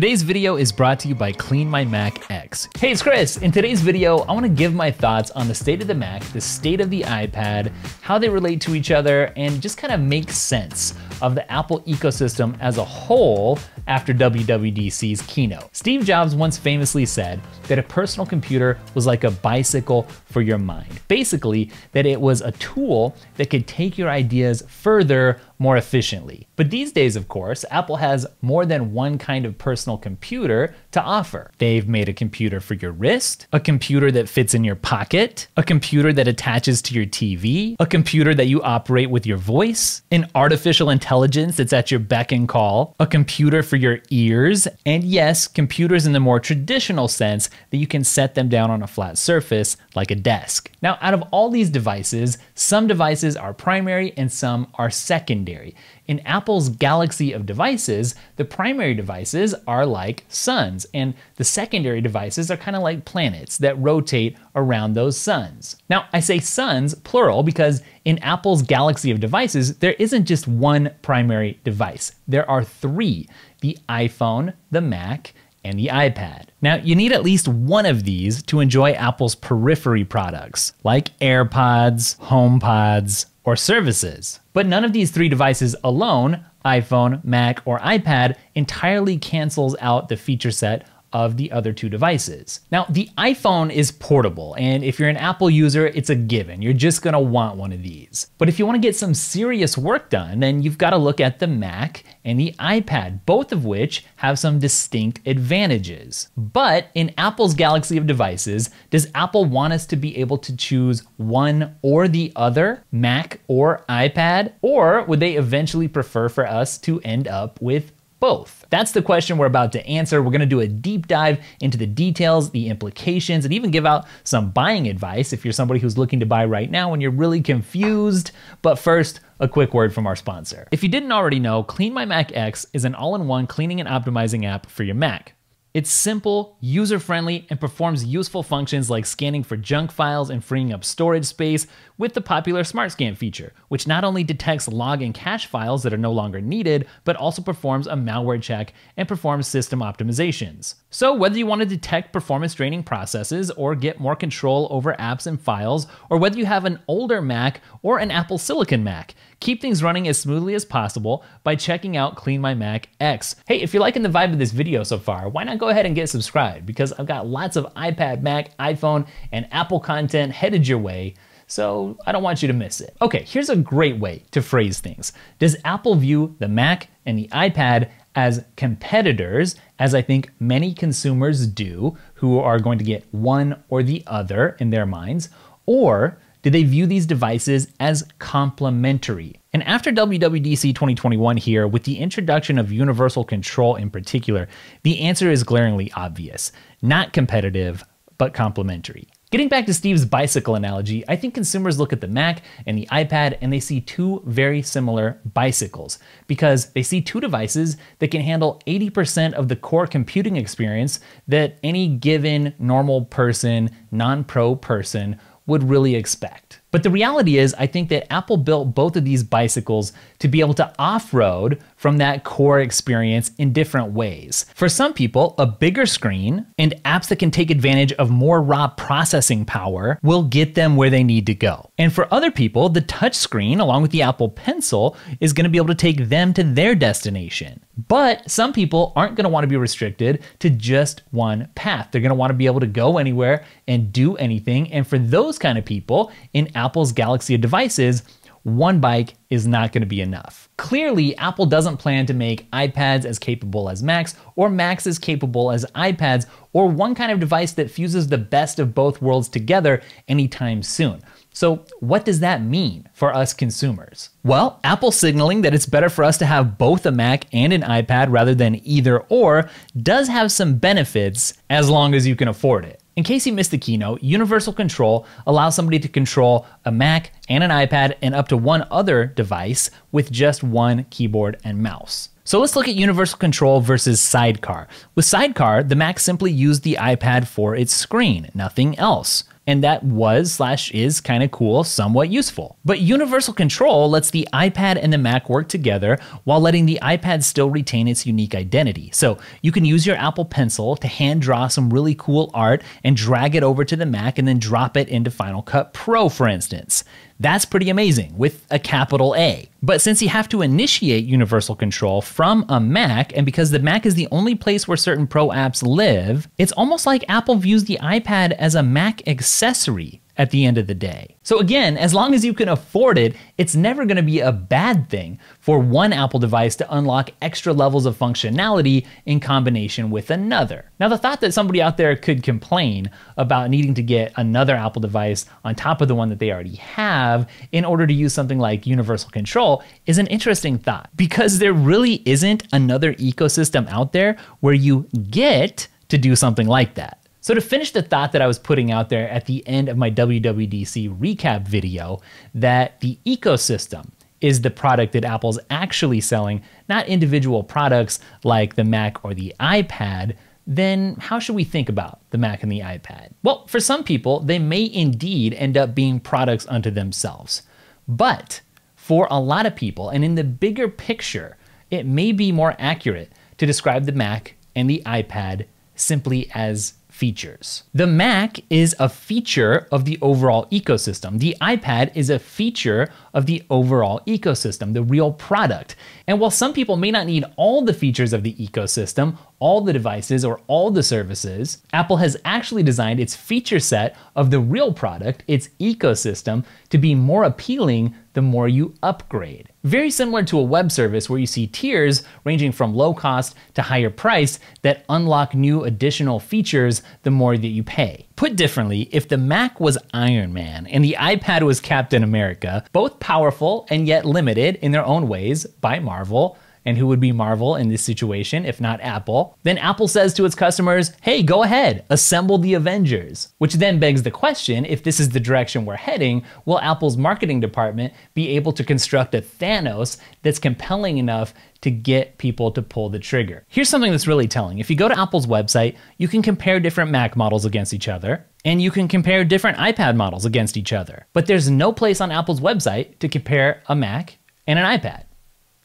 Today's video is brought to you by Clean My Mac X. Hey, it's Chris. In today's video, I wanna give my thoughts on the state of the Mac, the state of the iPad, how they relate to each other, and just kind of make sense of the Apple ecosystem as a whole after WWDC's keynote. Steve Jobs once famously said that a personal computer was like a bicycle for your mind. Basically, that it was a tool that could take your ideas further more efficiently. But these days, of course, Apple has more than one kind of personal personal computer to offer. They've made a computer for your wrist, a computer that fits in your pocket, a computer that attaches to your TV, a computer that you operate with your voice, an artificial intelligence that's at your beck and call, a computer for your ears, and yes, computers in the more traditional sense that you can set them down on a flat surface like a desk. Now, out of all these devices, some devices are primary and some are secondary. In Apple's galaxy of devices, the primary devices are are like suns, and the secondary devices are kind of like planets that rotate around those suns. Now, I say suns plural because in Apple's galaxy of devices, there isn't just one primary device, there are three the iPhone, the Mac, and the iPad. Now, you need at least one of these to enjoy Apple's periphery products, like AirPods, HomePods, or services. But none of these three devices alone, iPhone, Mac, or iPad, entirely cancels out the feature set of the other two devices. Now, the iPhone is portable, and if you're an Apple user, it's a given. You're just gonna want one of these. But if you wanna get some serious work done, then you've gotta look at the Mac and the iPad, both of which have some distinct advantages. But in Apple's galaxy of devices, does Apple want us to be able to choose one or the other, Mac or iPad? Or would they eventually prefer for us to end up with both? That's the question we're about to answer. We're gonna do a deep dive into the details, the implications, and even give out some buying advice if you're somebody who's looking to buy right now and you're really confused. But first, a quick word from our sponsor. If you didn't already know, Clean My Mac X is an all in one cleaning and optimizing app for your Mac. It's simple, user friendly, and performs useful functions like scanning for junk files and freeing up storage space with the popular Smart Scan feature, which not only detects log and cache files that are no longer needed, but also performs a malware check and performs system optimizations. So, whether you want to detect performance draining processes or get more control over apps and files, or whether you have an older Mac or an Apple Silicon Mac, keep things running as smoothly as possible by checking out Clean My Mac X. Hey, if you're liking the vibe of this video so far, why not go ahead and get subscribed because I've got lots of iPad, Mac, iPhone, and Apple content headed your way so I don't want you to miss it. Okay, here's a great way to phrase things. Does Apple view the Mac and the iPad as competitors, as I think many consumers do who are going to get one or the other in their minds? Or do they view these devices as complementary? And after WWDC 2021 here, with the introduction of universal control in particular, the answer is glaringly obvious not competitive, but complementary. Getting back to Steve's bicycle analogy, I think consumers look at the Mac and the iPad and they see two very similar bicycles because they see two devices that can handle 80% of the core computing experience that any given normal person, non pro person would really expect. But the reality is, I think that Apple built both of these bicycles to be able to off road from that core experience in different ways. For some people, a bigger screen and apps that can take advantage of more raw processing power will get them where they need to go. And for other people, the touchscreen, along with the Apple Pencil, is going to be able to take them to their destination. But some people aren't going to want to be restricted to just one path. They're going to want to be able to go anywhere and do anything. And for those kind of people, in Apple's Galaxy of devices, one bike is not going to be enough. Clearly, Apple doesn't plan to make iPads as capable as Macs, or Macs as capable as iPads, or one kind of device that fuses the best of both worlds together anytime soon. So, what does that mean for us consumers? Well, Apple signaling that it's better for us to have both a Mac and an iPad rather than either or does have some benefits as long as you can afford it. In case you missed the keynote, Universal Control allows somebody to control a Mac and an iPad and up to one other device with just one keyboard and mouse. So let's look at universal control versus sidecar. With sidecar, the Mac simply used the iPad for its screen, nothing else and that was slash is kind of cool, somewhat useful. But universal control lets the iPad and the Mac work together while letting the iPad still retain its unique identity. So you can use your Apple Pencil to hand draw some really cool art and drag it over to the Mac and then drop it into Final Cut Pro, for instance. That's pretty amazing with a capital A. But since you have to initiate universal control from a Mac, and because the Mac is the only place where certain pro apps live, it's almost like Apple views the iPad as a Mac accessory at the end of the day. So, again, as long as you can afford it, it's never going to be a bad thing for one Apple device to unlock extra levels of functionality in combination with another. Now, the thought that somebody out there could complain about needing to get another Apple device on top of the one that they already have in order to use something like universal control is an interesting thought because there really isn't another ecosystem out there where you get to do something like that. So, to finish the thought that I was putting out there at the end of my WWDC recap video, that the ecosystem is the product that Apple's actually selling, not individual products like the Mac or the iPad, then how should we think about the Mac and the iPad? Well, for some people, they may indeed end up being products unto themselves. But for a lot of people, and in the bigger picture, it may be more accurate to describe the Mac and the iPad simply as features. The Mac is a feature of the overall ecosystem. The iPad is a feature of the overall ecosystem, the real product. And while some people may not need all the features of the ecosystem, all the devices, or all the services, Apple has actually designed its feature set of the real product, its ecosystem, to be more appealing the more you upgrade. Very similar to a web service where you see tiers ranging from low cost to higher price that unlock new additional features the more that you pay. Put differently, if the Mac was Iron Man and the iPad was Captain America, both powerful and yet limited in their own ways by Marvel, and who would be Marvel in this situation if not Apple? Then Apple says to its customers, hey, go ahead, assemble the Avengers. Which then begs the question if this is the direction we're heading, will Apple's marketing department be able to construct a Thanos that's compelling enough to get people to pull the trigger. Here's something that's really telling. If you go to Apple's website, you can compare different Mac models against each other, and you can compare different iPad models against each other. But there's no place on Apple's website to compare a Mac and an iPad.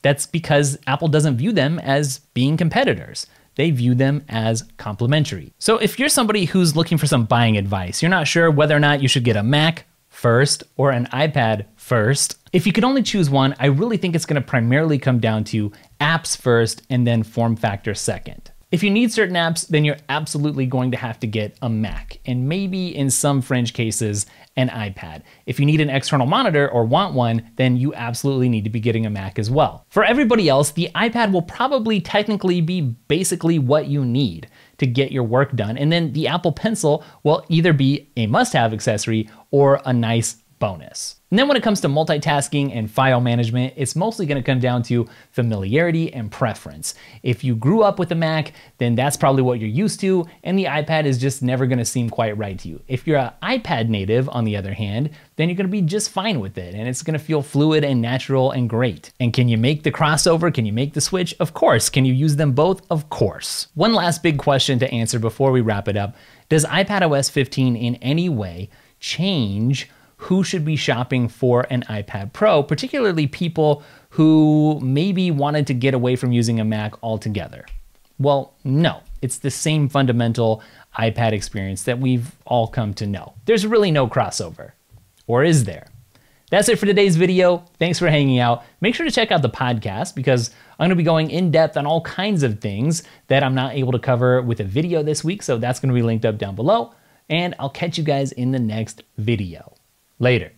That's because Apple doesn't view them as being competitors. They view them as complementary. So if you're somebody who's looking for some buying advice, you're not sure whether or not you should get a Mac first or an iPad first. If you could only choose one, I really think it's going to primarily come down to apps first and then form factor second. If you need certain apps, then you're absolutely going to have to get a Mac, and maybe in some fringe cases, an iPad. If you need an external monitor or want one, then you absolutely need to be getting a Mac as well. For everybody else, the iPad will probably technically be basically what you need to get your work done, and then the Apple Pencil will either be a must have accessory or a nice bonus. And then when it comes to multitasking and file management, it's mostly going to come down to familiarity and preference. If you grew up with a Mac, then that's probably what you're used to, and the iPad is just never going to seem quite right to you. If you're an iPad native, on the other hand, then you're going to be just fine with it, and it's going to feel fluid and natural and great. And can you make the crossover? Can you make the switch? Of course. Can you use them both? Of course. One last big question to answer before we wrap it up. Does iPadOS 15 in any way change who should be shopping for an iPad Pro, particularly people who maybe wanted to get away from using a Mac altogether. Well, no, it's the same fundamental iPad experience that we've all come to know. There's really no crossover. Or is there? That's it for today's video. Thanks for hanging out. Make sure to check out the podcast because I'm going to be going in depth on all kinds of things that I'm not able to cover with a video this week. So that's going to be linked up down below. And I'll catch you guys in the next video later